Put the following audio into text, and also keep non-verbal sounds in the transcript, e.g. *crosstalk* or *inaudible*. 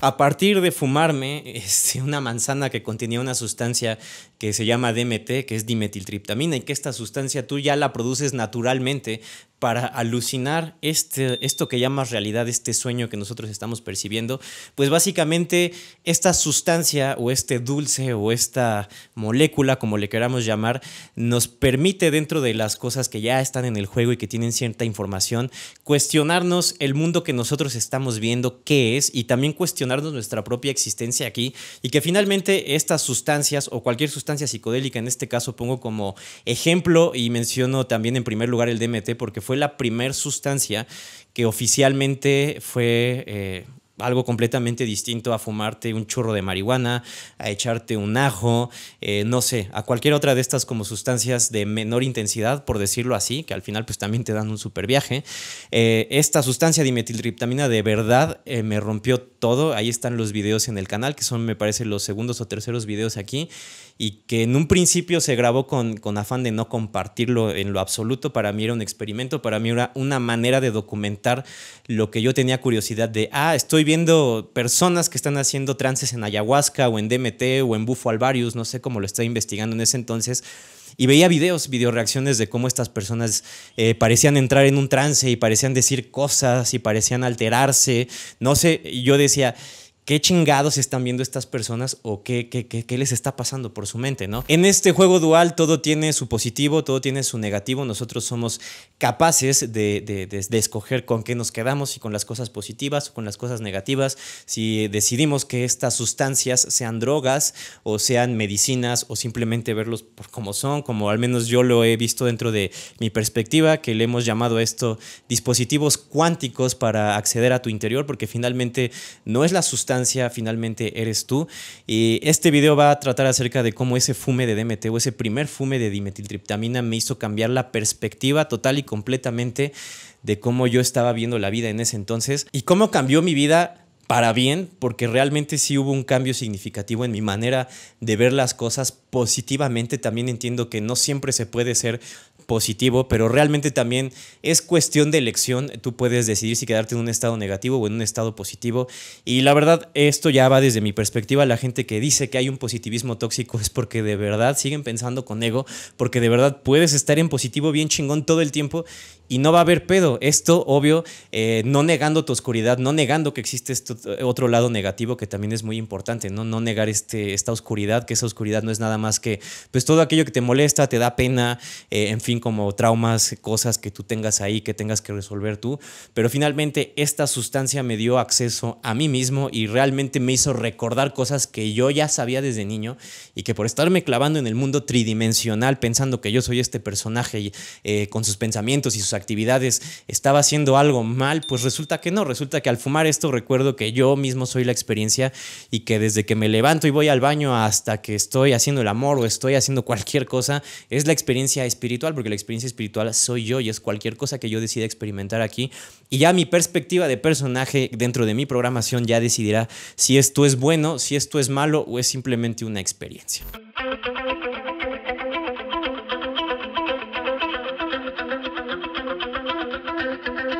a partir de fumarme *laughs* este, una manzana que contenía una sustancia que se llama DMT, que es dimetiltriptamina, y que esta sustancia tú ya la produces naturalmente para alucinar este, esto que llamas realidad, este sueño que nosotros estamos percibiendo, pues básicamente esta sustancia o este dulce o esta molécula, como le queramos llamar, nos permite dentro de las cosas que ya están en el juego y que tienen cierta información, cuestionarnos el mundo que nosotros estamos viendo, qué es, y también cuestionarnos nuestra propia existencia aquí, y que finalmente estas sustancias o cualquier sustancia psicodélica, en este caso pongo como ejemplo y menciono también en primer lugar el DMT porque fue fue la primera sustancia que oficialmente fue eh, algo completamente distinto a fumarte un churro de marihuana, a echarte un ajo, eh, no sé, a cualquier otra de estas como sustancias de menor intensidad, por decirlo así, que al final pues también te dan un super viaje. Eh, esta sustancia dimetiltriptamina de verdad eh, me rompió todo. Ahí están los videos en el canal, que son me parece los segundos o terceros videos aquí, y que en un principio se grabó con, con afán de no compartirlo en lo absoluto. Para mí era un experimento, para mí era una manera de documentar lo que yo tenía curiosidad de, ah, estoy viendo personas que están haciendo trances en ayahuasca o en DMT o en bufo alvarius, no sé cómo lo está investigando en ese entonces, y veía videos, videoreacciones de cómo estas personas eh, parecían entrar en un trance y parecían decir cosas y parecían alterarse, no sé, y yo decía, qué chingados están viendo estas personas o qué, les está pasando por su mente, ¿no? En este juego dual todo tiene su positivo, todo tiene su negativo, nosotros somos capaces de, escoger con qué nos quedamos, y con las cosas positivas o con las cosas negativas, si decidimos que estas sustancias sean drogas o sean medicinas o simplemente verlos como son, como al menos yo lo he visto dentro de mi perspectiva, que le hemos llamado a esto dispositivos cuánticos para acceder a tu interior, porque finalmente no es la sustancia, finalmente eres tú. Y este video va a tratar acerca de cómo ese fume de DMT o ese primer fume de dimetiltriptamina me hizo cambiar la perspectiva total y completamente de cómo yo estaba viendo la vida en ese entonces y cómo cambió mi vida para bien, porque realmente sí hubo un cambio significativo en mi manera de ver las cosas positivamente. También entiendo que no siempre se puede ser positivo, pero realmente también es cuestión de elección. Tú puedes decidir si quedarte en un estado negativo o en un estado positivo. Y la verdad, esto ya va desde mi perspectiva. La gente que dice que hay un positivismo tóxico es porque de verdad siguen pensando con ego, porque de verdad puedes estar en positivo bien chingón todo el tiempo y no va a haber pedo. Esto, obvio, eh, no negando tu oscuridad, no negando que existe otro lado negativo que también es muy importante, ¿no? No negar este, esta oscuridad, que esa oscuridad no es nada más que pues todo aquello que te molesta, te da pena, eh, en fin, como traumas, cosas que tú tengas ahí, que tengas que resolver tú. Pero finalmente esta sustancia me dio acceso a mí mismo y realmente me hizo recordar cosas que yo ya sabía desde niño y que por estarme clavando en el mundo tridimensional pensando que yo soy este personaje eh, con sus pensamientos y sus actividades estaba haciendo algo mal, pues resulta que no, resulta que al fumar esto recuerdo que yo mismo soy la experiencia y que desde que me levanto y voy al baño hasta que estoy haciendo el amor o estoy haciendo cualquier cosa, es la experiencia espiritual, porque la experiencia espiritual soy yo y es cualquier cosa que yo decida experimentar aquí. Y ya mi perspectiva de personaje dentro de mi programación ya decidirá si esto es bueno, si esto es malo o es simplemente una experiencia. thank *laughs* you